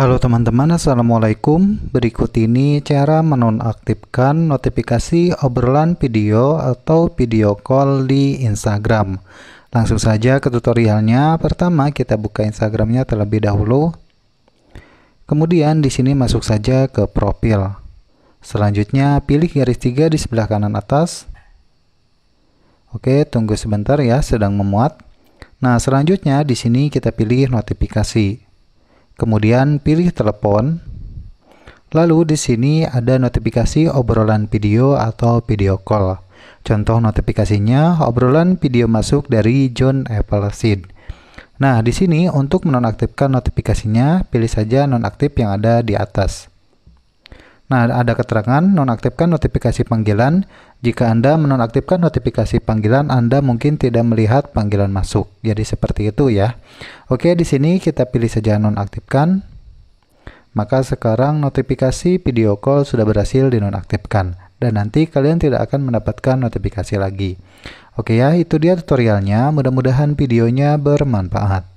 Halo teman-teman, Assalamualaikum. Berikut ini cara menonaktifkan notifikasi obrolan video atau video call di Instagram. Langsung saja ke tutorialnya. Pertama, kita buka Instagramnya terlebih dahulu. Kemudian di sini masuk saja ke profil. Selanjutnya, pilih garis tiga di sebelah kanan atas. Oke, tunggu sebentar ya, sedang memuat. Nah, selanjutnya di sini kita pilih notifikasi kemudian pilih telepon. Lalu di sini ada notifikasi obrolan video atau video call. Contoh notifikasinya obrolan video masuk dari John Appleseed. Nah, di sini untuk menonaktifkan notifikasinya, pilih saja nonaktif yang ada di atas. Nah, ada keterangan nonaktifkan notifikasi panggilan. Jika Anda menonaktifkan notifikasi panggilan, Anda mungkin tidak melihat panggilan masuk. Jadi seperti itu ya. Oke, di sini kita pilih saja nonaktifkan. Maka sekarang notifikasi video call sudah berhasil dinonaktifkan dan nanti kalian tidak akan mendapatkan notifikasi lagi. Oke ya, itu dia tutorialnya. Mudah-mudahan videonya bermanfaat.